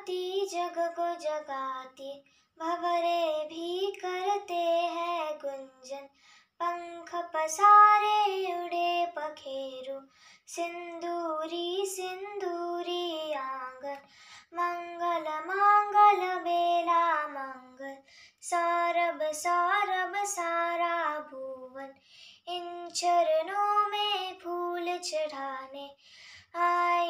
जगाती जग को जगाती भवरे भी करते हैं गुंजन पंख पसारे उड़े पखेरु सिंदूरी सिंदूरी आंगन मंगल मंगल बेला मंगल सारब सारब सारा भुवन इन चरणों में फूल चढ़ाने आए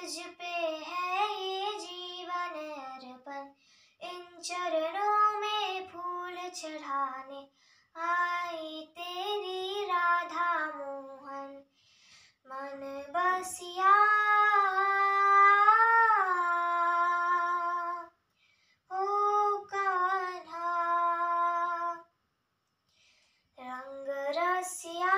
तुझ पे है ये जीवन अर्पण इन चरणों में फूल चढ़ाने आई तेरी राधा मोहन मन बसिया हो कान्हा रंग रसिया